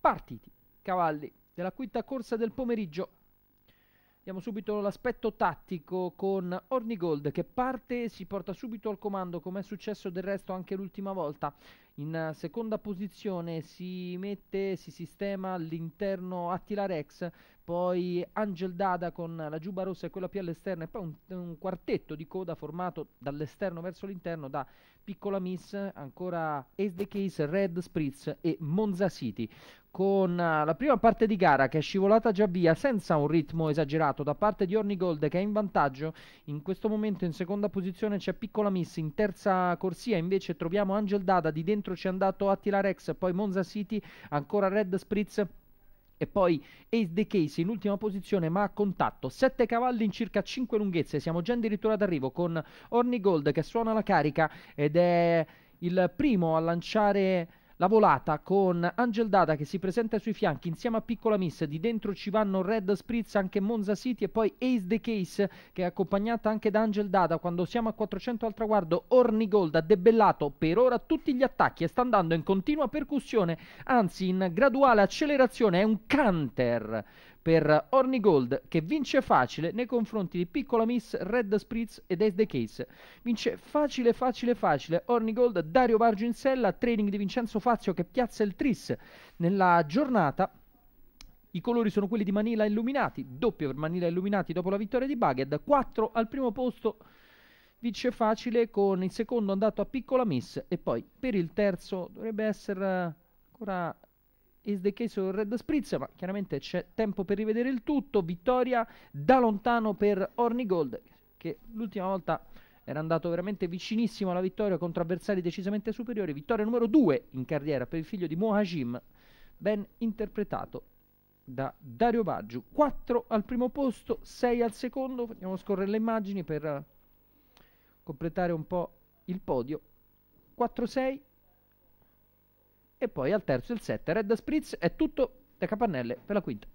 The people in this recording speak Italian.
partiti, cavalli della quinta corsa del pomeriggio. Diamo subito l'aspetto tattico con Ornigold che parte e si porta subito al comando come è successo del resto anche l'ultima volta in eh, seconda posizione si mette, si sistema all'interno Attila Rex, poi Angel Dada con la giuba rossa e quella più all'esterno e poi un, un quartetto di coda formato dall'esterno verso l'interno da Piccola Miss, ancora Ace the Case, Red Spritz e Monza City con eh, la prima parte di gara che è scivolata già via senza un ritmo esagerato da parte di Orni Gold che è in vantaggio in questo momento in seconda posizione c'è Piccola Miss in terza corsia invece troviamo Angel Dada di dentro dentro ci è andato Attila Rex, poi Monza City, ancora Red Spritz e poi Ace the Case in ultima posizione ma a contatto 7 cavalli in circa 5 lunghezze siamo già addirittura d'arrivo con Orny Gold che suona la carica ed è il primo a lanciare la volata con Angel Dada che si presenta sui fianchi insieme a Piccola Miss, di dentro ci vanno Red Spritz, anche Monza City e poi Ace the Case che è accompagnata anche da Angel Dada. Quando siamo a 400 al traguardo, Orni Gold ha debellato per ora tutti gli attacchi e sta andando in continua percussione, anzi in graduale accelerazione, è un canter per Orny Gold che vince facile nei confronti di Piccola Miss, Red Spritz ed Ace The Case. Vince facile, facile, facile Orny Gold, Dario Varginsella, training di Vincenzo Fazio che piazza il tris nella giornata. I colori sono quelli di Manila Illuminati, doppio per Manila Illuminati dopo la vittoria di Baghead, 4 al primo posto vince facile con il secondo andato a piccola miss e poi per il terzo dovrebbe essere ancora is the case of Red Spritz, ma chiaramente c'è tempo per rivedere il tutto. Vittoria da lontano per Orny Gold, che l'ultima volta era andato veramente vicinissimo alla vittoria contro avversari decisamente superiori. Vittoria numero 2 in carriera per il figlio di Mohajim, ben interpretato da Dario Baggio. 4 al primo posto, 6 al secondo. Andiamo a scorrere le immagini per completare un po' il podio. 4-6 e poi al terzo il setter. Red Spritz è tutto da capannelle per la quinta.